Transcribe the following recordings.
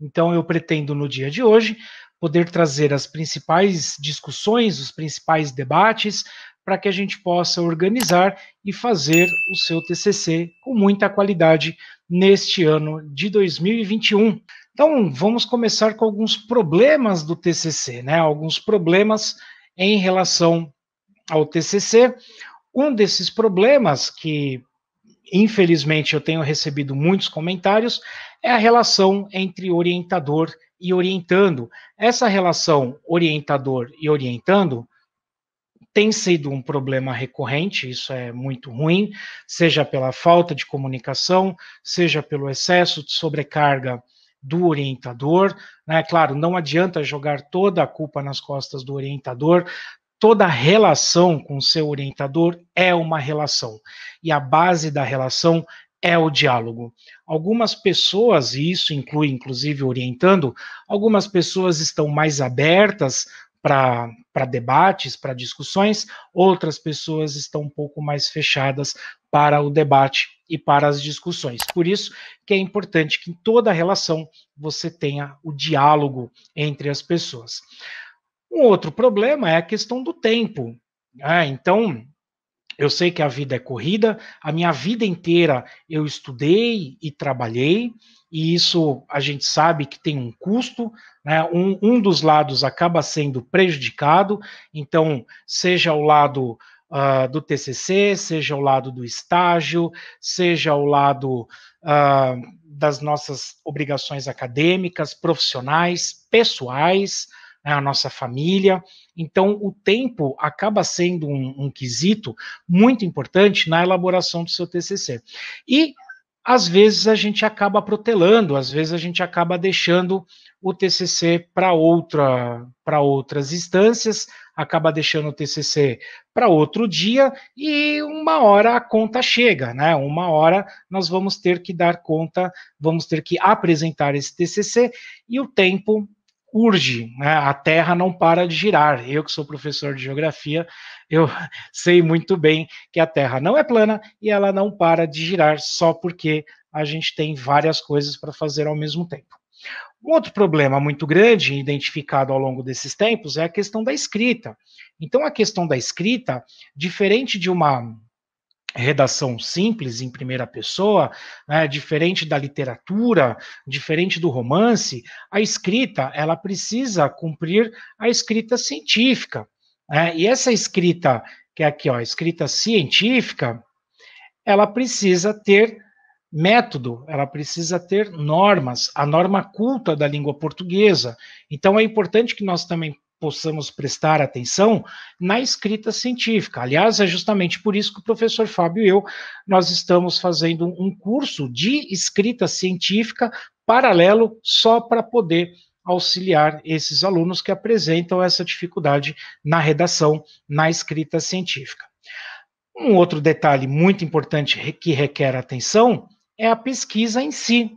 Então, eu pretendo, no dia de hoje, poder trazer as principais discussões, os principais debates, para que a gente possa organizar e fazer o seu TCC com muita qualidade neste ano de 2021. Então, vamos começar com alguns problemas do TCC, né? Alguns problemas em relação ao TCC. Um desses problemas que infelizmente eu tenho recebido muitos comentários, é a relação entre orientador e orientando. Essa relação orientador e orientando tem sido um problema recorrente, isso é muito ruim, seja pela falta de comunicação, seja pelo excesso de sobrecarga do orientador, né? Claro, não adianta jogar toda a culpa nas costas do orientador, toda relação com o seu orientador é uma relação. E a base da relação é o diálogo. Algumas pessoas, e isso inclui inclusive orientando, algumas pessoas estão mais abertas para debates, para discussões, outras pessoas estão um pouco mais fechadas para o debate e para as discussões. Por isso que é importante que em toda relação você tenha o diálogo entre as pessoas. Um outro problema é a questão do tempo. Ah, então, eu sei que a vida é corrida, a minha vida inteira eu estudei e trabalhei, e isso a gente sabe que tem um custo, né? um, um dos lados acaba sendo prejudicado, então, seja o lado uh, do TCC, seja o lado do estágio, seja o lado uh, das nossas obrigações acadêmicas, profissionais, pessoais, né, a nossa família. Então, o tempo acaba sendo um, um quesito muito importante na elaboração do seu TCC. E às vezes a gente acaba protelando, às vezes a gente acaba deixando o TCC para outra, para outras instâncias, acaba deixando o TCC para outro dia e uma hora a conta chega, né? Uma hora nós vamos ter que dar conta, vamos ter que apresentar esse TCC e o tempo urge, né? a Terra não para de girar. Eu que sou professor de geografia, eu sei muito bem que a Terra não é plana e ela não para de girar só porque a gente tem várias coisas para fazer ao mesmo tempo. Um outro problema muito grande identificado ao longo desses tempos é a questão da escrita. Então, a questão da escrita, diferente de uma redação simples em primeira pessoa, né, diferente da literatura, diferente do romance, a escrita ela precisa cumprir a escrita científica. Né? E essa escrita, que é aqui, ó, a escrita científica, ela precisa ter método, ela precisa ter normas, a norma culta da língua portuguesa. Então é importante que nós também possamos prestar atenção na escrita científica. Aliás, é justamente por isso que o professor Fábio e eu nós estamos fazendo um curso de escrita científica paralelo só para poder auxiliar esses alunos que apresentam essa dificuldade na redação, na escrita científica. Um outro detalhe muito importante que requer atenção é a pesquisa em si.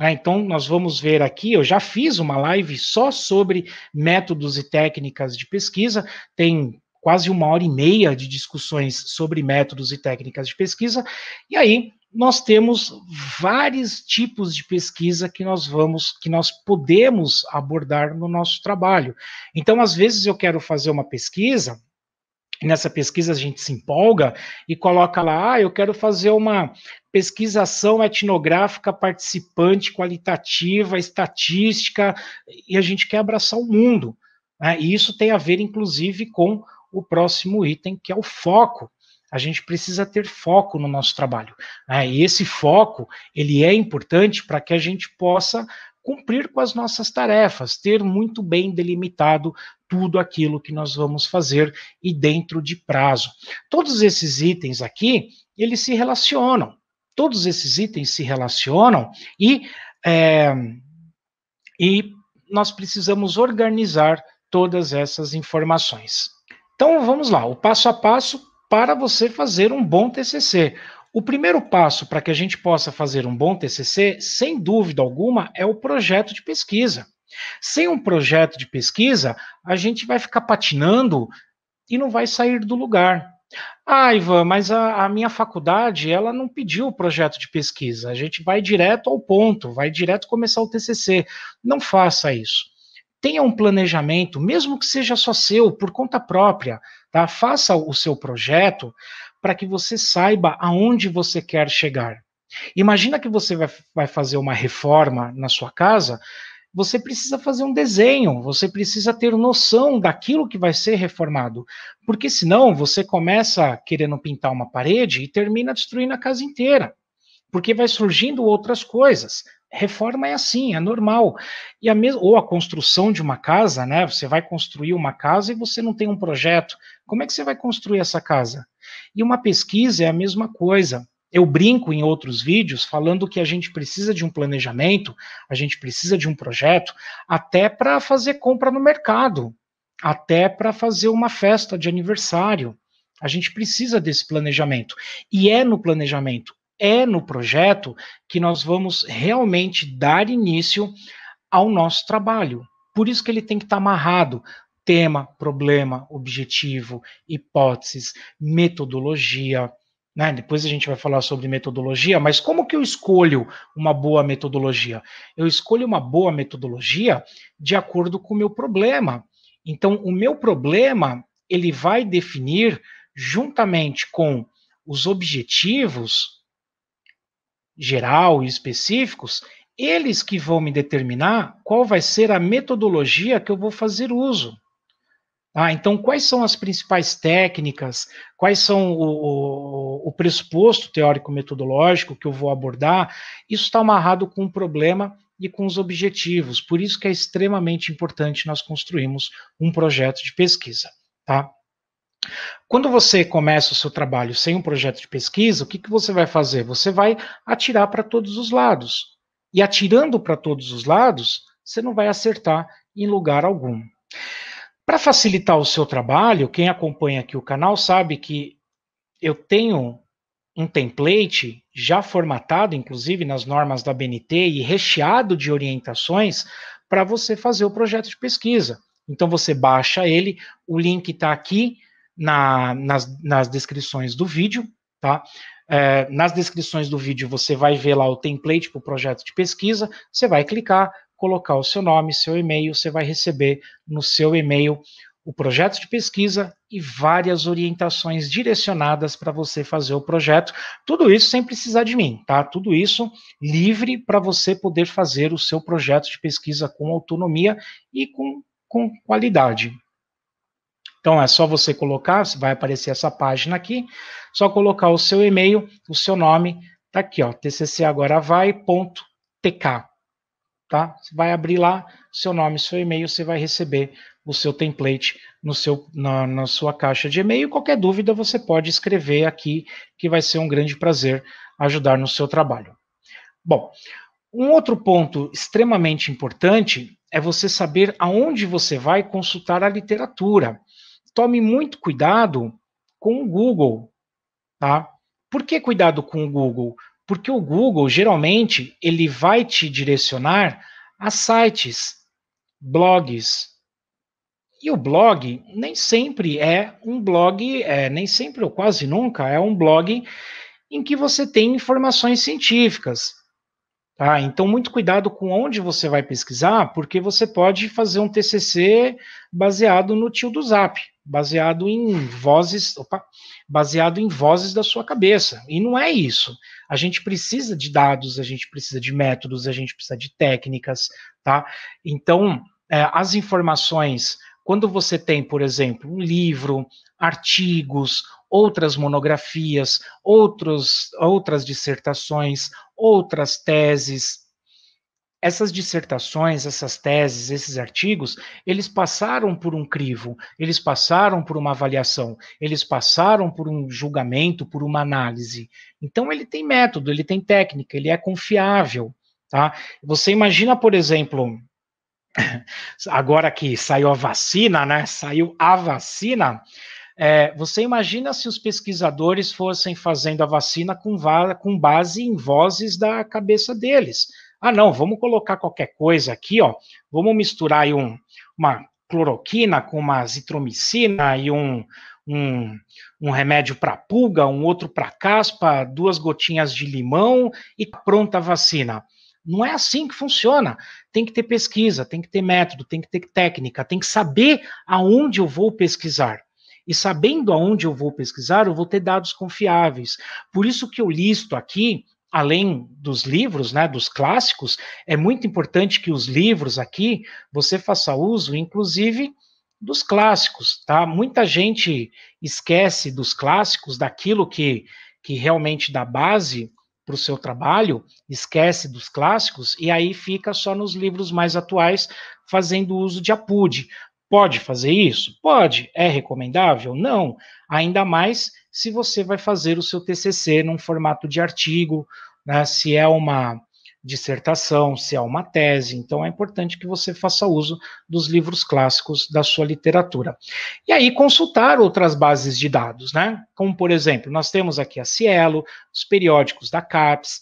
Ah, então, nós vamos ver aqui. Eu já fiz uma live só sobre métodos e técnicas de pesquisa. Tem quase uma hora e meia de discussões sobre métodos e técnicas de pesquisa. E aí, nós temos vários tipos de pesquisa que nós vamos, que nós podemos abordar no nosso trabalho. Então, às vezes eu quero fazer uma pesquisa nessa pesquisa a gente se empolga e coloca lá, ah, eu quero fazer uma pesquisação etnográfica participante, qualitativa, estatística, e a gente quer abraçar o mundo. Né? E isso tem a ver, inclusive, com o próximo item, que é o foco. A gente precisa ter foco no nosso trabalho. Né? E esse foco, ele é importante para que a gente possa cumprir com as nossas tarefas, ter muito bem delimitado tudo aquilo que nós vamos fazer e dentro de prazo. Todos esses itens aqui, eles se relacionam. Todos esses itens se relacionam e, é, e nós precisamos organizar todas essas informações. Então, vamos lá, o passo a passo para você fazer um bom TCC. O primeiro passo para que a gente possa fazer um bom TCC, sem dúvida alguma, é o projeto de pesquisa. Sem um projeto de pesquisa, a gente vai ficar patinando e não vai sair do lugar. Ah, Ivan, mas a, a minha faculdade ela não pediu o projeto de pesquisa. A gente vai direto ao ponto, vai direto começar o TCC. Não faça isso. Tenha um planejamento, mesmo que seja só seu, por conta própria. Tá? Faça o seu projeto para que você saiba aonde você quer chegar. Imagina que você vai, vai fazer uma reforma na sua casa você precisa fazer um desenho, você precisa ter noção daquilo que vai ser reformado, porque senão você começa querendo pintar uma parede e termina destruindo a casa inteira, porque vai surgindo outras coisas. Reforma é assim, é normal. E a mesma, ou a construção de uma casa, né? Você vai construir uma casa e você não tem um projeto. Como é que você vai construir essa casa? E uma pesquisa é a mesma coisa eu brinco em outros vídeos falando que a gente precisa de um planejamento, a gente precisa de um projeto, até para fazer compra no mercado, até para fazer uma festa de aniversário. A gente precisa desse planejamento. E é no planejamento, é no projeto que nós vamos realmente dar início ao nosso trabalho. Por isso que ele tem que estar tá amarrado, tema, problema, objetivo, hipóteses, metodologia, né? Depois a gente vai falar sobre metodologia, mas como que eu escolho uma boa metodologia? Eu escolho uma boa metodologia de acordo com o meu problema. Então, o meu problema ele vai definir juntamente com os objetivos geral e específicos, eles que vão me determinar qual vai ser a metodologia que eu vou fazer uso. Ah, então quais são as principais técnicas? Quais são o, o, o pressuposto teórico-metodológico que eu vou abordar? Isso está amarrado com o problema e com os objetivos. Por isso que é extremamente importante nós construirmos um projeto de pesquisa, tá? Quando você começa o seu trabalho sem um projeto de pesquisa, o que, que você vai fazer? Você vai atirar para todos os lados. E atirando para todos os lados, você não vai acertar em lugar algum. Para facilitar o seu trabalho, quem acompanha aqui o canal sabe que eu tenho um template já formatado, inclusive nas normas da BNT, e recheado de orientações para você fazer o projeto de pesquisa. Então você baixa ele, o link está aqui na, nas, nas descrições do vídeo, tá? É, nas descrições do vídeo você vai ver lá o template para o projeto de pesquisa, você vai clicar, colocar o seu nome, seu e-mail, você vai receber no seu e-mail o projeto de pesquisa e várias orientações direcionadas para você fazer o projeto. Tudo isso sem precisar de mim, tá? Tudo isso livre para você poder fazer o seu projeto de pesquisa com autonomia e com, com qualidade. Então é só você colocar, vai aparecer essa página aqui, só colocar o seu e-mail, o seu nome, tá aqui, ó, tccagora tá? Você vai abrir lá seu nome, seu e-mail, você vai receber o seu template no seu, na, na sua caixa de e-mail. Qualquer dúvida você pode escrever aqui, que vai ser um grande prazer ajudar no seu trabalho. Bom, um outro ponto extremamente importante é você saber aonde você vai consultar a literatura. Tome muito cuidado com o Google, tá? Por que cuidado com o Google? Porque o Google, geralmente, ele vai te direcionar a sites, blogs. E o blog nem sempre é um blog, é, nem sempre ou quase nunca é um blog em que você tem informações científicas. Tá? Então, muito cuidado com onde você vai pesquisar, porque você pode fazer um TCC baseado no tio do Zap baseado em vozes, opa, baseado em vozes da sua cabeça. E não é isso. A gente precisa de dados, a gente precisa de métodos, a gente precisa de técnicas, tá? Então, é, as informações, quando você tem, por exemplo, um livro, artigos, outras monografias, outros, outras dissertações, outras teses, essas dissertações, essas teses, esses artigos, eles passaram por um crivo, eles passaram por uma avaliação, eles passaram por um julgamento, por uma análise. Então ele tem método, ele tem técnica, ele é confiável, tá? Você imagina, por exemplo, agora que saiu a vacina, né? Saiu a vacina. É, você imagina se os pesquisadores fossem fazendo a vacina com, com base em vozes da cabeça deles? Ah, não, vamos colocar qualquer coisa aqui, ó. Vamos misturar aí um, uma cloroquina com uma azitromicina e um, um, um remédio para pulga, um outro para caspa, duas gotinhas de limão e tá pronta a vacina. Não é assim que funciona. Tem que ter pesquisa, tem que ter método, tem que ter técnica, tem que saber aonde eu vou pesquisar. E sabendo aonde eu vou pesquisar, eu vou ter dados confiáveis. Por isso que eu listo aqui além dos livros, né, dos clássicos, é muito importante que os livros aqui você faça uso, inclusive dos clássicos, tá? Muita gente esquece dos clássicos, daquilo que que realmente dá base para o seu trabalho, esquece dos clássicos e aí fica só nos livros mais atuais fazendo uso de apude. Pode fazer isso? Pode. É recomendável? Não. Ainda mais se você vai fazer o seu TCC num formato de artigo, né, se é uma dissertação, se é uma tese. Então, é importante que você faça uso dos livros clássicos da sua literatura. E aí, consultar outras bases de dados, né? Como, por exemplo, nós temos aqui a Cielo, os periódicos da CAPES,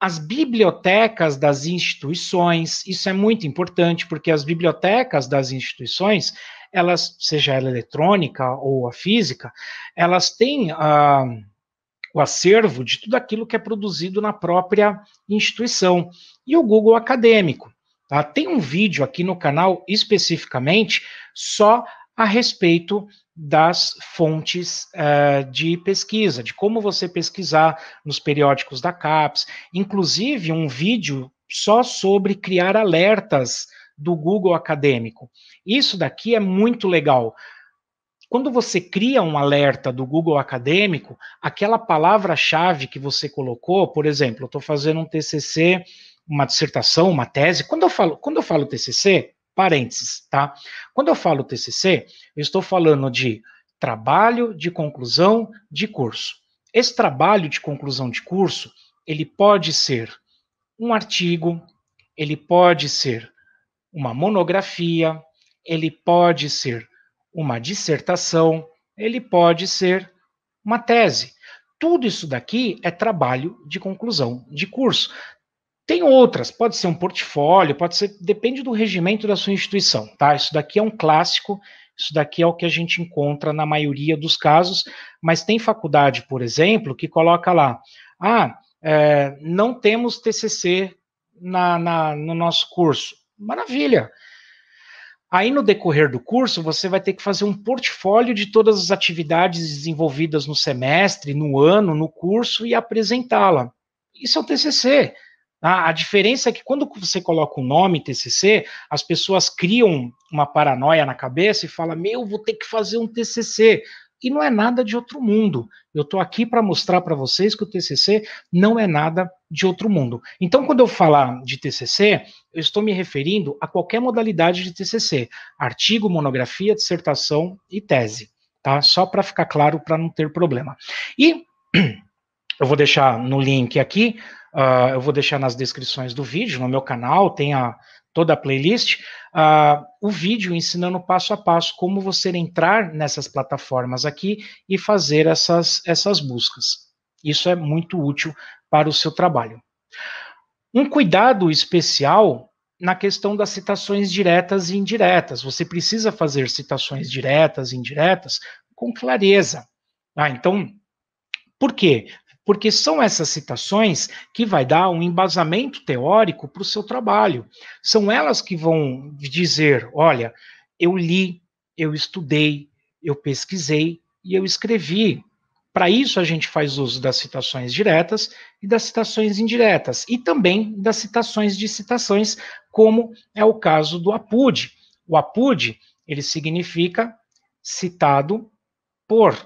as bibliotecas das instituições, isso é muito importante, porque as bibliotecas das instituições, elas, seja ela eletrônica ou a física, elas têm ah, o acervo de tudo aquilo que é produzido na própria instituição. E o Google Acadêmico. Tá? Tem um vídeo aqui no canal especificamente só a respeito das fontes uh, de pesquisa, de como você pesquisar nos periódicos da CAPES, inclusive um vídeo só sobre criar alertas do Google Acadêmico. Isso daqui é muito legal. Quando você cria um alerta do Google Acadêmico, aquela palavra-chave que você colocou, por exemplo, eu estou fazendo um TCC, uma dissertação, uma tese. Quando eu falo, quando eu falo TCC, parênteses, tá? Quando eu falo TCC, eu estou falando de trabalho de conclusão de curso. Esse trabalho de conclusão de curso, ele pode ser um artigo, ele pode ser uma monografia, ele pode ser uma dissertação, ele pode ser uma tese. Tudo isso daqui é trabalho de conclusão de curso. Tem outras, pode ser um portfólio, pode ser, depende do regimento da sua instituição, tá? Isso daqui é um clássico, isso daqui é o que a gente encontra na maioria dos casos, mas tem faculdade, por exemplo, que coloca lá, ah, é, não temos TCC na, na, no nosso curso. Maravilha! Aí, no decorrer do curso, você vai ter que fazer um portfólio de todas as atividades desenvolvidas no semestre, no ano, no curso e apresentá-la. Isso é o TCC. A diferença é que quando você coloca o nome TCC, as pessoas criam uma paranoia na cabeça e falam: Meu, vou ter que fazer um TCC. E não é nada de outro mundo. Eu estou aqui para mostrar para vocês que o TCC não é nada de outro mundo. Então, quando eu falar de TCC, eu estou me referindo a qualquer modalidade de TCC: artigo, monografia, dissertação e tese. Tá? Só para ficar claro, para não ter problema. E eu vou deixar no link aqui ah, eu vou deixar nas descrições do vídeo, no meu canal, tem a, toda a playlist, uh, o vídeo ensinando passo a passo como você entrar nessas plataformas aqui e fazer essas, essas buscas. Isso é muito útil para o seu trabalho. Um cuidado especial na questão das citações diretas e indiretas. Você precisa fazer citações diretas e indiretas com clareza. Ah, então, por quê? porque são essas citações que vai dar um embasamento teórico para o seu trabalho. São elas que vão dizer, olha, eu li, eu estudei, eu pesquisei e eu escrevi. Para isso a gente faz uso das citações diretas e das citações indiretas e também das citações de citações, como é o caso do APUD. O APUD, ele significa citado por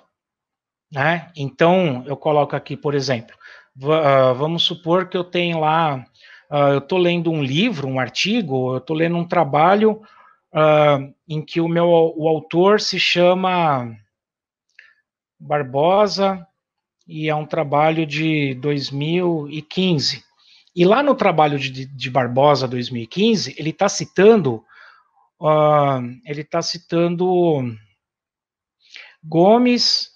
né? Então, eu coloco aqui, por exemplo, uh, vamos supor que eu tenho lá, uh, eu estou lendo um livro, um artigo, eu estou lendo um trabalho uh, em que o meu o autor se chama Barbosa e é um trabalho de 2015. E lá no trabalho de, de Barbosa 2015, ele está citando, ele está citando Gomes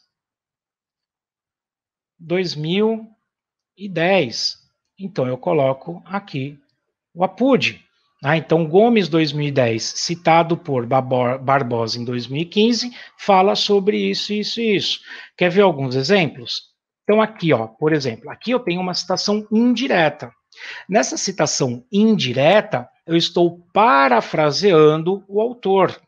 2010. Então eu coloco aqui o APUD. Ah, então, Gomes 2010, citado por Barbosa em 2015, fala sobre isso, isso e isso. Quer ver alguns exemplos? Então, aqui, ó, por exemplo, aqui eu tenho uma citação indireta. Nessa citação indireta, eu estou parafraseando o autor.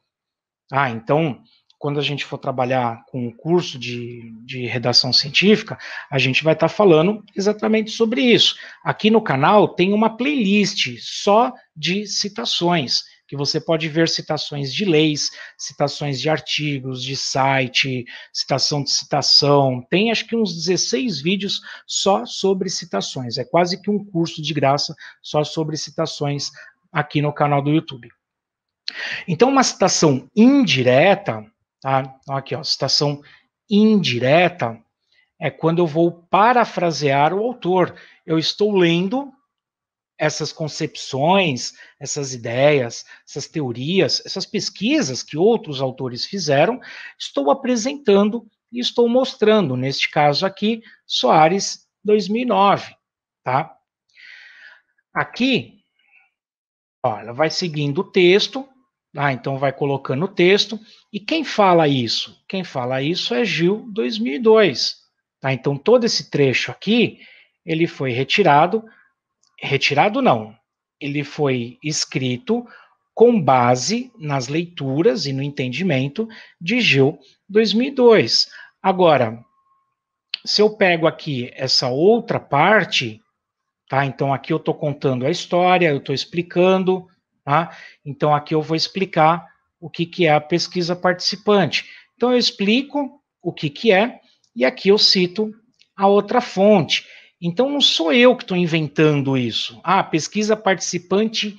Ah, então, quando a gente for trabalhar com o curso de, de redação científica, a gente vai estar tá falando exatamente sobre isso. Aqui no canal tem uma playlist só de citações, que você pode ver citações de leis, citações de artigos, de site, citação de citação. Tem acho que uns 16 vídeos só sobre citações. É quase que um curso de graça só sobre citações aqui no canal do YouTube. Então, uma citação indireta Tá? Então, aqui, ó, citação indireta é quando eu vou parafrasear o autor. Eu estou lendo essas concepções, essas ideias, essas teorias, essas pesquisas que outros autores fizeram, estou apresentando e estou mostrando, neste caso aqui, Soares 2009, tá? Aqui, ó, ela vai seguindo o texto, ah, então vai colocando o texto. E quem fala isso? Quem fala isso é Gil 2002. Tá? Então todo esse trecho aqui, ele foi retirado, retirado não, ele foi escrito com base nas leituras e no entendimento de Gil 2002. Agora, se eu pego aqui essa outra parte, tá? Então aqui eu estou contando a história, eu estou explicando, Tá? Então, aqui eu vou explicar o que, que é a pesquisa participante. Então, eu explico o que, que é, e aqui eu cito a outra fonte. Então, não sou eu que estou inventando isso. Ah, a pesquisa participante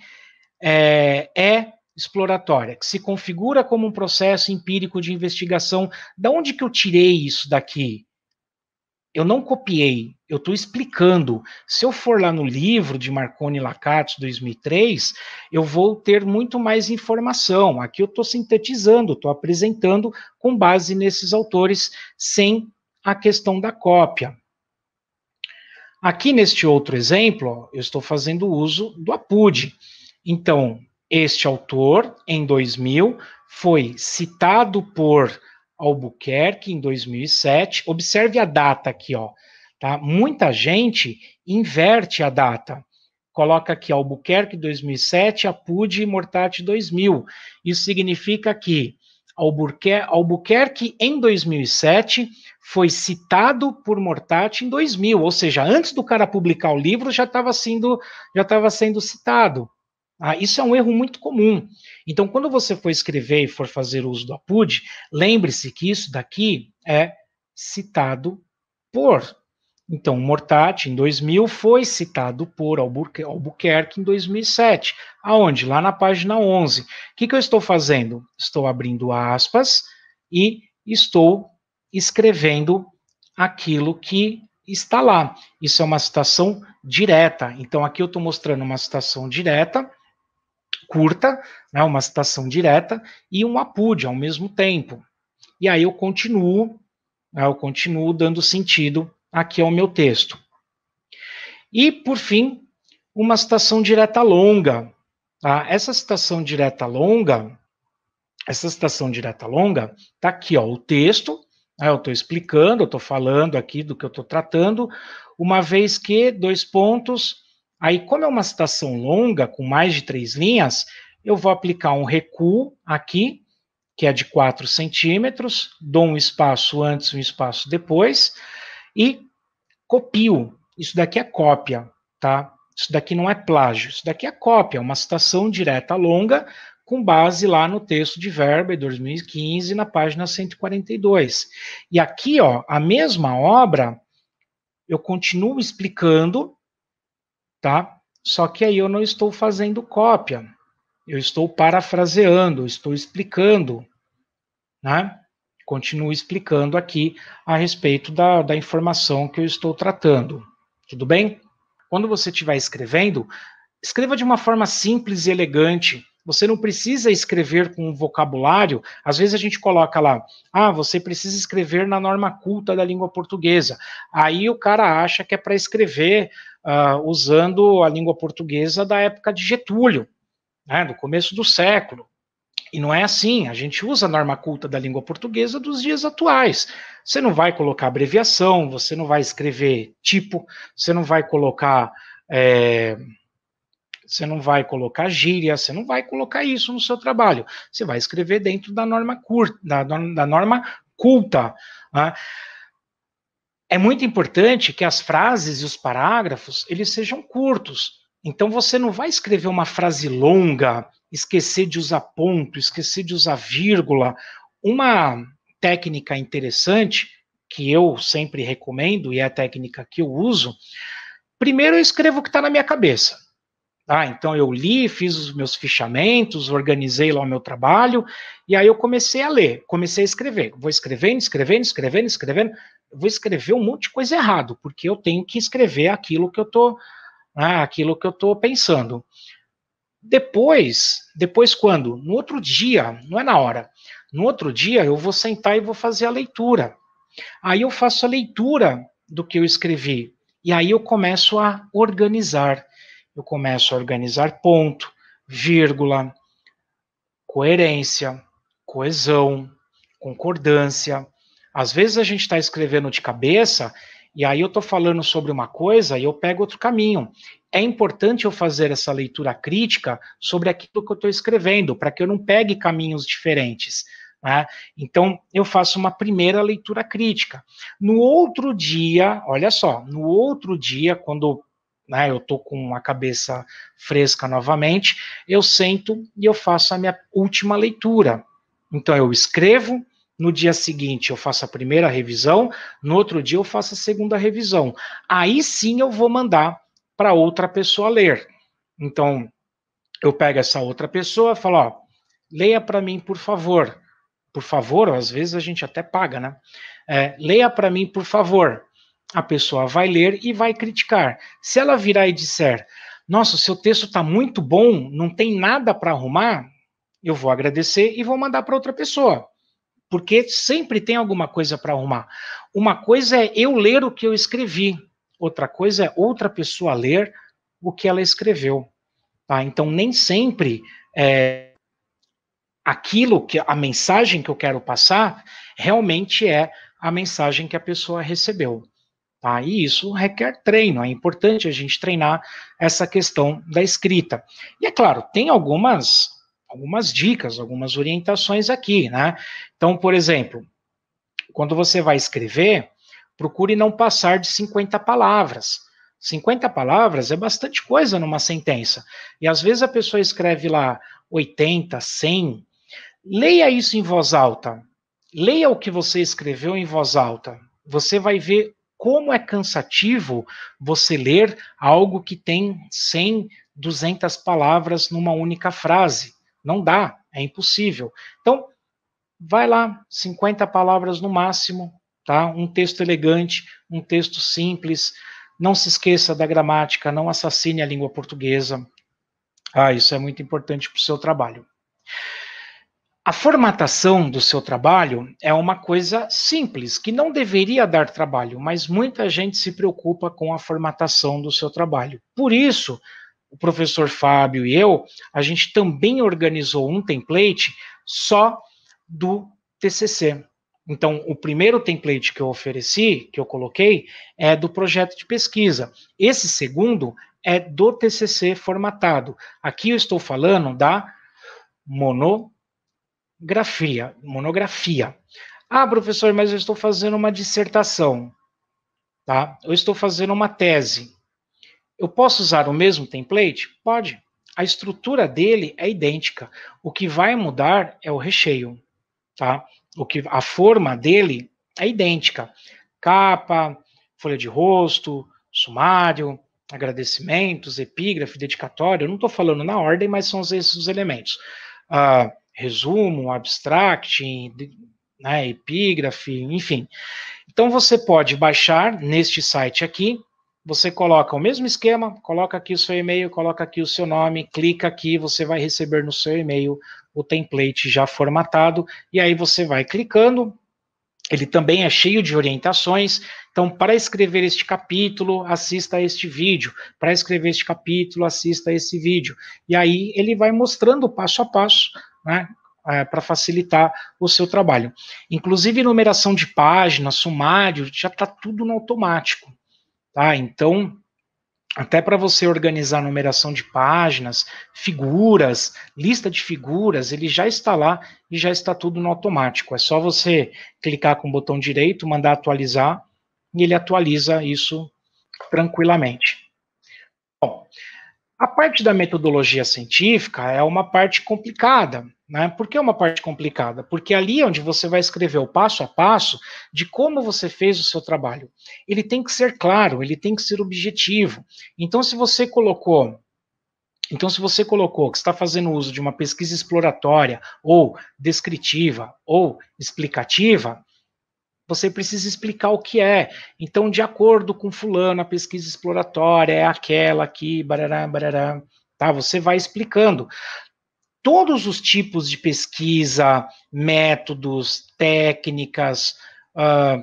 é, é exploratória, que se configura como um processo empírico de investigação. Da onde que eu tirei isso daqui? Eu não copiei, eu estou explicando. Se eu for lá no livro de Marconi Lacati 2003, eu vou ter muito mais informação. Aqui eu estou sintetizando, estou apresentando com base nesses autores, sem a questão da cópia. Aqui neste outro exemplo, eu estou fazendo uso do APUD. Então, este autor, em 2000, foi citado por Albuquerque em 2007. Observe a data aqui, ó. Tá? Muita gente inverte a data. Coloca aqui Albuquerque 2007, Apude e Mortati 2000. Isso significa que Albuquerque, em 2007 foi citado por Mortati em 2000, ou seja, antes do cara publicar o livro já estava sendo já estava sendo citado. Ah, isso é um erro muito comum. Então, quando você for escrever e for fazer uso do APUD, lembre-se que isso daqui é citado por então, Mortati, em 2000, foi citado por Albuquerque em 2007. Aonde? Lá na página 11. O que, que eu estou fazendo? Estou abrindo aspas e estou escrevendo aquilo que está lá. Isso é uma citação direta. Então, aqui eu estou mostrando uma citação direta, curta, né, uma citação direta, e um apude ao mesmo tempo. E aí eu continuo, né, eu continuo dando sentido aqui é o meu texto. E, por fim, uma citação direta longa. Tá? Essa citação direta longa, essa citação direta longa, está aqui, ó, o texto, né, eu estou explicando, eu estou falando aqui do que eu estou tratando, uma vez que, dois pontos, aí como é uma citação longa, com mais de três linhas, eu vou aplicar um recuo aqui, que é de 4 centímetros, dou um espaço antes, um espaço depois, e copio. Isso daqui é cópia, tá? Isso daqui não é plágio, isso daqui é cópia, uma citação direta longa com base lá no texto de Verba 2015, na página 142. E aqui, ó, a mesma obra, eu continuo explicando, tá? Só que aí eu não estou fazendo cópia. Eu estou parafraseando, eu estou explicando, né? continuo explicando aqui a respeito da, da informação que eu estou tratando. Tudo bem? Quando você estiver escrevendo, escreva de uma forma simples e elegante. Você não precisa escrever com um vocabulário. Às vezes a gente coloca lá, ah, você precisa escrever na norma culta da língua portuguesa. Aí o cara acha que é para escrever uh, usando a língua portuguesa da época de Getúlio, né, do começo do século. E não é assim, a gente usa a norma culta da língua portuguesa dos dias atuais. Você não vai colocar abreviação, você não vai escrever tipo, você não vai colocar. É, você não vai colocar gíria, você não vai colocar isso no seu trabalho. Você vai escrever dentro da norma curta, da, da norma culta. Né? É muito importante que as frases e os parágrafos eles sejam curtos. Então você não vai escrever uma frase longa esquecer de usar ponto, esquecer de usar vírgula. Uma técnica interessante que eu sempre recomendo e é a técnica que eu uso, primeiro eu escrevo o que está na minha cabeça. Ah, então eu li, fiz os meus fichamentos, organizei lá o meu trabalho, e aí eu comecei a ler, comecei a escrever. Vou escrevendo, escrevendo, escrevendo, escrevendo. Vou escrever um monte de coisa errado, porque eu tenho que escrever aquilo que eu estou, ah, né, aquilo que eu tô pensando. Depois, depois quando? No outro dia, não é na hora. No outro dia eu vou sentar e vou fazer a leitura. Aí eu faço a leitura do que eu escrevi e aí eu começo a organizar. Eu começo a organizar ponto, vírgula, coerência, coesão, concordância. Às vezes a gente está escrevendo de cabeça e aí eu estou falando sobre uma coisa e eu pego outro caminho é importante eu fazer essa leitura crítica sobre aquilo que eu estou escrevendo, para que eu não pegue caminhos diferentes. Né? Então, eu faço uma primeira leitura crítica. No outro dia, olha só, no outro dia, quando né, eu estou com a cabeça fresca novamente, eu sento e eu faço a minha última leitura. Então, eu escrevo, no dia seguinte eu faço a primeira revisão, no outro dia eu faço a segunda revisão. Aí sim eu vou mandar para outra pessoa ler. Então, eu pego essa outra pessoa e falo, ó, leia para mim, por favor. Por favor, às vezes a gente até paga, né? É, leia para mim, por favor. A pessoa vai ler e vai criticar. Se ela virar e disser, nossa, o seu texto está muito bom, não tem nada para arrumar, eu vou agradecer e vou mandar para outra pessoa. Porque sempre tem alguma coisa para arrumar. Uma coisa é eu ler o que eu escrevi, Outra coisa é outra pessoa ler o que ela escreveu. Tá? Então, nem sempre é, aquilo que a mensagem que eu quero passar realmente é a mensagem que a pessoa recebeu. Tá? E isso requer treino, é importante a gente treinar essa questão da escrita. E é claro, tem algumas, algumas dicas, algumas orientações aqui, né? Então, por exemplo, quando você vai escrever, procure não passar de 50 palavras. 50 palavras é bastante coisa numa sentença. E às vezes a pessoa escreve lá 80, 100. Leia isso em voz alta. Leia o que você escreveu em voz alta. Você vai ver como é cansativo você ler algo que tem 100, 200 palavras numa única frase. Não dá, é impossível. Então, vai lá, 50 palavras no máximo, tá? Um texto elegante, um texto simples. Não se esqueça da gramática, não assassine a língua portuguesa. Ah, isso é muito importante para o seu trabalho. A formatação do seu trabalho é uma coisa simples, que não deveria dar trabalho, mas muita gente se preocupa com a formatação do seu trabalho. Por isso, o professor Fábio e eu, a gente também organizou um template só do TCC, então, o primeiro template que eu ofereci, que eu coloquei, é do projeto de pesquisa. Esse segundo é do TCC formatado. Aqui eu estou falando da monografia. Monografia. Ah, professor, mas eu estou fazendo uma dissertação, tá? Eu estou fazendo uma tese. Eu posso usar o mesmo template? Pode. A estrutura dele é idêntica. O que vai mudar é o recheio, tá? o que a forma dele é idêntica. Capa, folha de rosto, sumário, agradecimentos, epígrafe, dedicatório. Eu não estou falando na ordem, mas são esses os elementos. Uh, resumo, abstract, né, epígrafe, enfim. Então você pode baixar neste site aqui. Você coloca o mesmo esquema, coloca aqui o seu e-mail, coloca aqui o seu nome, clica aqui, você vai receber no seu e-mail o template já formatado, e aí você vai clicando. Ele também é cheio de orientações. Então, para escrever este capítulo, assista a este vídeo. Para escrever este capítulo, assista a esse vídeo. E aí ele vai mostrando passo a passo, né? É, para facilitar o seu trabalho. Inclusive, numeração de páginas, sumário, já está tudo no automático. Tá? Então, até para você organizar numeração de páginas, figuras, lista de figuras, ele já está lá e já está tudo no automático. É só você clicar com o botão direito, mandar atualizar e ele atualiza isso tranquilamente. Bom, a parte da metodologia científica é uma parte complicada, né? Por que é uma parte complicada? Porque ali é onde você vai escrever o passo a passo de como você fez o seu trabalho. Ele tem que ser claro, ele tem que ser objetivo. Então, se você colocou então, se você colocou que está fazendo uso de uma pesquisa exploratória, ou descritiva, ou explicativa, você precisa explicar o que é. Então, de acordo com fulano, a pesquisa exploratória é aquela aqui, barará, barará. Tá? Você vai explicando todos os tipos de pesquisa, métodos, técnicas, uh,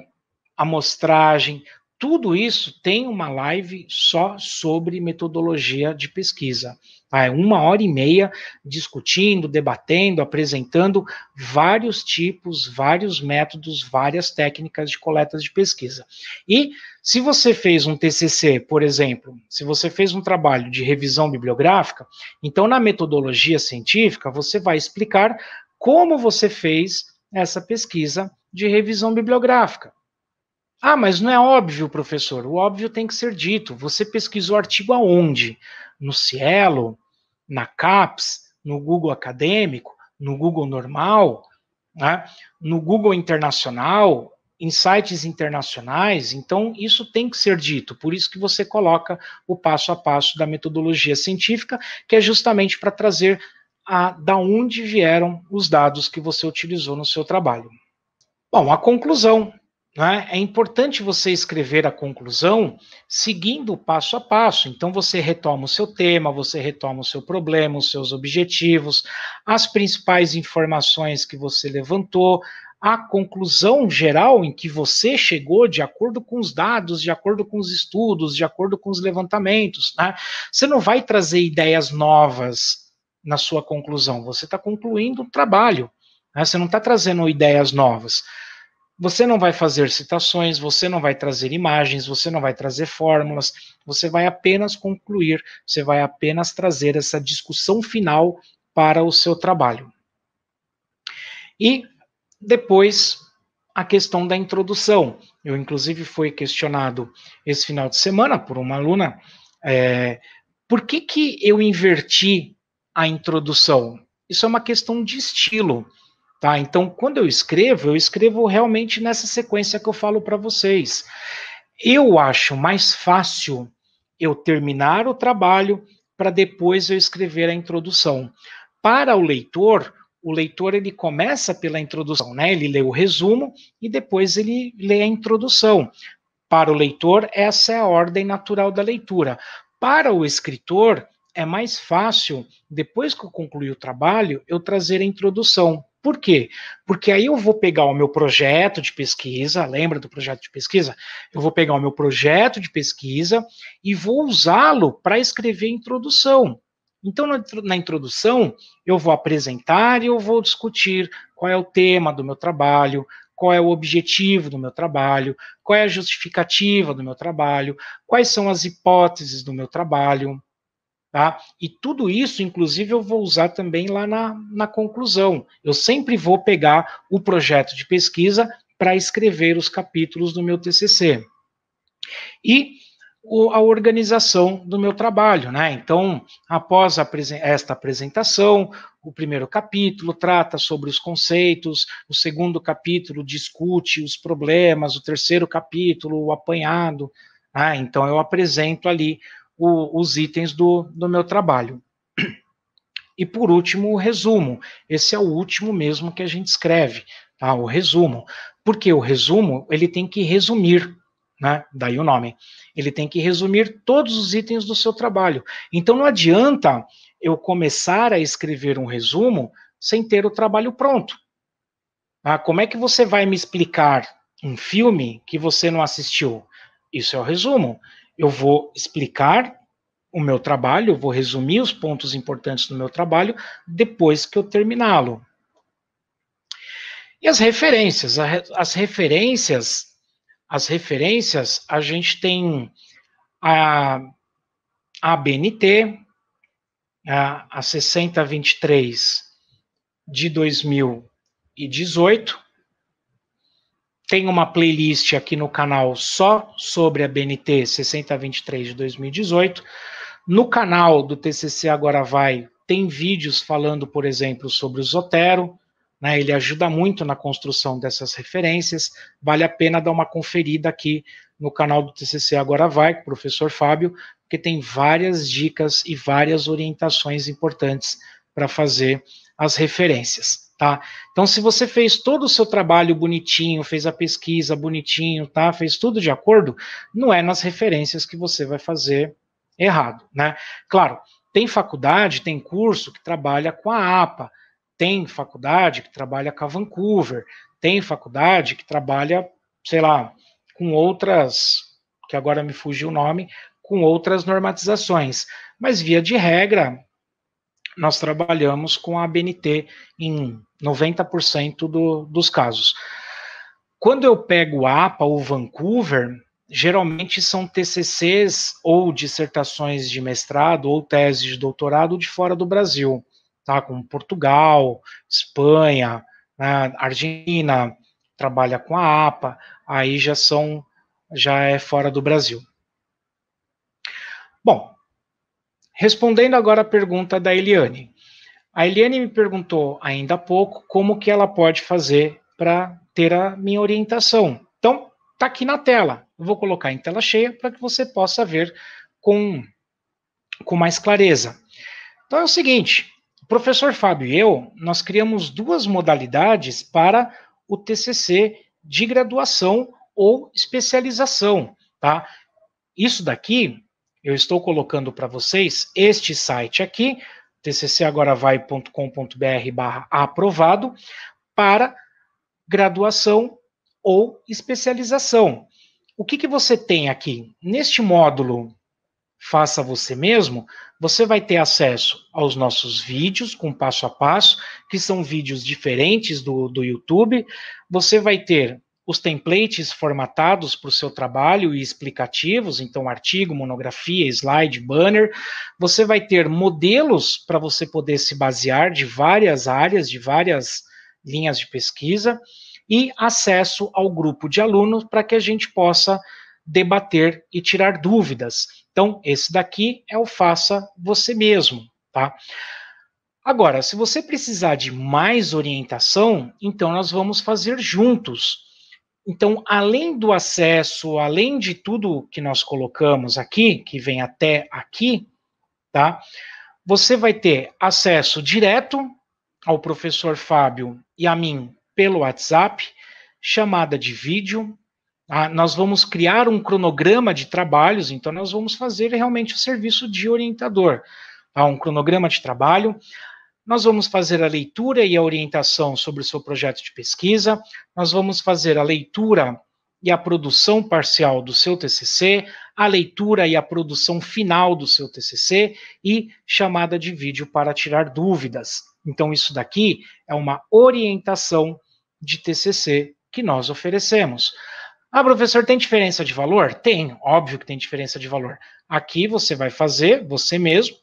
amostragem, tudo isso tem uma live só sobre metodologia de pesquisa. Tá? É uma hora e meia discutindo, debatendo, apresentando vários tipos, vários métodos, várias técnicas de coleta de pesquisa. E se você fez um TCC, por exemplo, se você fez um trabalho de revisão bibliográfica, então na metodologia científica você vai explicar como você fez essa pesquisa de revisão bibliográfica. Ah, mas não é óbvio, professor. O óbvio tem que ser dito. Você pesquisou artigo aonde? No Cielo, na CAPES, no Google Acadêmico, no Google Normal, né? no Google Internacional, em sites internacionais, então isso tem que ser dito, por isso que você coloca o passo a passo da metodologia científica, que é justamente para trazer a, da onde vieram os dados que você utilizou no seu trabalho. Bom, a conclusão né? É importante você escrever a conclusão seguindo passo a passo. Então, você retoma o seu tema, você retoma o seu problema, os seus objetivos, as principais informações que você levantou, a conclusão geral em que você chegou de acordo com os dados, de acordo com os estudos, de acordo com os levantamentos. Né? Você não vai trazer ideias novas na sua conclusão, você está concluindo o trabalho, né? você não está trazendo ideias novas. Você não vai fazer citações, você não vai trazer imagens, você não vai trazer fórmulas, você vai apenas concluir, você vai apenas trazer essa discussão final para o seu trabalho. E depois a questão da introdução. Eu, inclusive, fui questionado esse final de semana por uma aluna é, por que, que eu inverti a introdução? Isso é uma questão de estilo. Tá? Então, quando eu escrevo, eu escrevo realmente nessa sequência que eu falo para vocês. Eu acho mais fácil eu terminar o trabalho para depois eu escrever a introdução. Para o leitor, o leitor ele começa pela introdução, né? Ele lê o resumo e depois ele lê a introdução. Para o leitor, essa é a ordem natural da leitura. Para o escritor, é mais fácil, depois que eu concluir o trabalho, eu trazer a introdução, por quê? Porque aí eu vou pegar o meu projeto de pesquisa, lembra do projeto de pesquisa? Eu vou pegar o meu projeto de pesquisa e vou usá-lo para escrever introdução. Então, na introdução, eu vou apresentar e eu vou discutir qual é o tema do meu trabalho, qual é o objetivo do meu trabalho, qual é a justificativa do meu trabalho, quais são as hipóteses do meu trabalho, Tá? E tudo isso, inclusive, eu vou usar também lá na, na conclusão. Eu sempre vou pegar o projeto de pesquisa para escrever os capítulos do meu TCC. E a organização do meu trabalho, né? Então, após esta apresentação, o primeiro capítulo trata sobre os conceitos, o segundo capítulo discute os problemas, o terceiro capítulo o apanhado. Né? Então, eu apresento ali o, os itens do, do meu trabalho. E por último, o resumo. Esse é o último mesmo que a gente escreve, tá? O resumo. Porque o resumo, ele tem que resumir, né? Daí o nome. Ele tem que resumir todos os itens do seu trabalho. Então não adianta eu começar a escrever um resumo sem ter o trabalho pronto. Ah, como é que você vai me explicar um filme que você não assistiu? Isso é o resumo eu vou explicar o meu trabalho, eu vou resumir os pontos importantes do meu trabalho depois que eu terminá-lo. E as referências, as referências, as referências, a gente tem a, a BNT, a, a 6023 de 2018, tem uma playlist aqui no canal só sobre a BNT 6023 de 2018. No canal do TCC Agora Vai, tem vídeos falando, por exemplo, sobre o Zotero. Né? Ele ajuda muito na construção dessas referências. Vale a pena dar uma conferida aqui no canal do TCC Agora Vai, com o professor Fábio, porque tem várias dicas e várias orientações importantes para fazer as referências tá? Então, se você fez todo o seu trabalho bonitinho, fez a pesquisa bonitinho, tá? Fez tudo de acordo, não é nas referências que você vai fazer errado, né? Claro, tem faculdade, tem curso que trabalha com a APA, tem faculdade que trabalha com a Vancouver, tem faculdade que trabalha, sei lá, com outras, que agora me fugiu o nome, com outras normatizações. Mas via de regra, nós trabalhamos com a BNT em 90% do, dos casos. Quando eu pego APA ou Vancouver, geralmente são TCCs ou dissertações de mestrado ou teses de doutorado de fora do Brasil, tá? Como Portugal, Espanha, né? Argentina trabalha com a APA, aí já são já é fora do Brasil. Bom, Respondendo agora a pergunta da Eliane. A Eliane me perguntou ainda há pouco como que ela pode fazer para ter a minha orientação. Então, tá aqui na tela. Eu vou colocar em tela cheia para que você possa ver com, com mais clareza. Então é o seguinte, o professor Fábio e eu, nós criamos duas modalidades para o TCC de graduação ou especialização, tá? Isso daqui eu estou colocando para vocês este site aqui, tccagoravai.com.br barra aprovado, para graduação ou especialização. O que, que você tem aqui? Neste módulo Faça Você Mesmo, você vai ter acesso aos nossos vídeos com passo a passo, que são vídeos diferentes do, do YouTube. Você vai ter os templates formatados para o seu trabalho e explicativos, então artigo, monografia, slide, banner. Você vai ter modelos para você poder se basear de várias áreas, de várias linhas de pesquisa e acesso ao grupo de alunos para que a gente possa debater e tirar dúvidas. Então, esse daqui é o faça você mesmo, tá? Agora, se você precisar de mais orientação, então nós vamos fazer juntos. Então, além do acesso, além de tudo que nós colocamos aqui, que vem até aqui, tá? Você vai ter acesso direto ao professor Fábio e a mim pelo WhatsApp, chamada de vídeo. Ah, nós vamos criar um cronograma de trabalhos, então nós vamos fazer realmente o serviço de orientador, tá? um cronograma de trabalho. Nós vamos fazer a leitura e a orientação sobre o seu projeto de pesquisa, nós vamos fazer a leitura e a produção parcial do seu TCC, a leitura e a produção final do seu TCC e chamada de vídeo para tirar dúvidas. Então, isso daqui é uma orientação de TCC que nós oferecemos. Ah, professor, tem diferença de valor? Tem, óbvio que tem diferença de valor. Aqui você vai fazer você mesmo,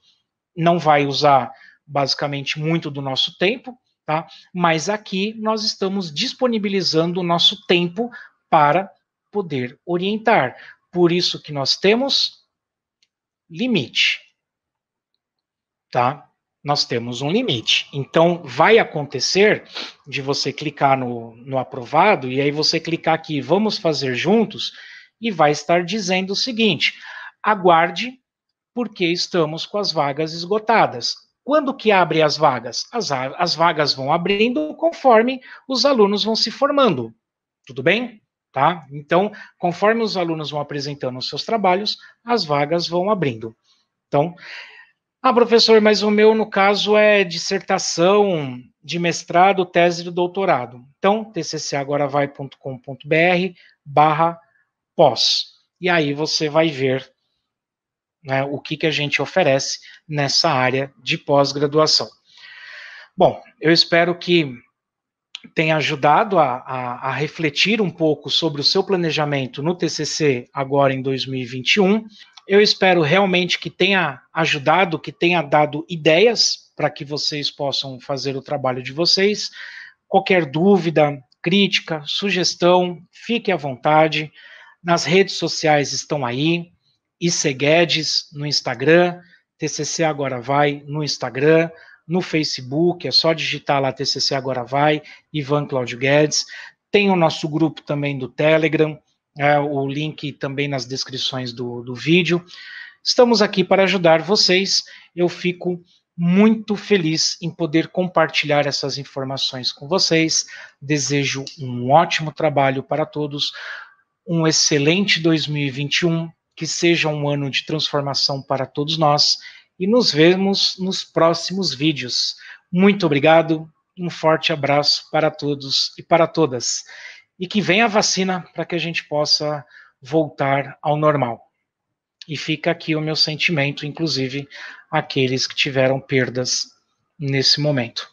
não vai usar basicamente muito do nosso tempo, tá? Mas aqui nós estamos disponibilizando o nosso tempo para poder orientar. Por isso que nós temos limite, tá? Nós temos um limite. Então, vai acontecer de você clicar no, no aprovado e aí você clicar aqui, vamos fazer juntos, e vai estar dizendo o seguinte: aguarde, porque estamos com as vagas esgotadas quando que abre as vagas? As, as vagas vão abrindo conforme os alunos vão se formando. Tudo bem? Tá? Então, conforme os alunos vão apresentando os seus trabalhos, as vagas vão abrindo. Então, ah, professor, mas o meu, no caso, é dissertação de mestrado, tese de doutorado. Então, tccagoravai.com.br barra pós. E aí você vai ver né, o que, que a gente oferece nessa área de pós-graduação. Bom, eu espero que tenha ajudado a, a, a, refletir um pouco sobre o seu planejamento no TCC agora em 2021. Eu espero realmente que tenha ajudado, que tenha dado ideias para que vocês possam fazer o trabalho de vocês. Qualquer dúvida, crítica, sugestão, fique à vontade. Nas redes sociais estão aí IC Guedes no Instagram, TCC Agora Vai no Instagram, no Facebook, é só digitar lá TCC Agora Vai, Ivan Cláudio Guedes. Tem o nosso grupo também do Telegram, é, o link também nas descrições do, do vídeo. Estamos aqui para ajudar vocês. Eu fico muito feliz em poder compartilhar essas informações com vocês. Desejo um ótimo trabalho para todos, um excelente 2021 que seja um ano de transformação para todos nós e nos vemos nos próximos vídeos. Muito obrigado, um forte abraço para todos e para todas. E que venha a vacina para que a gente possa voltar ao normal. E fica aqui o meu sentimento, inclusive aqueles que tiveram perdas nesse momento.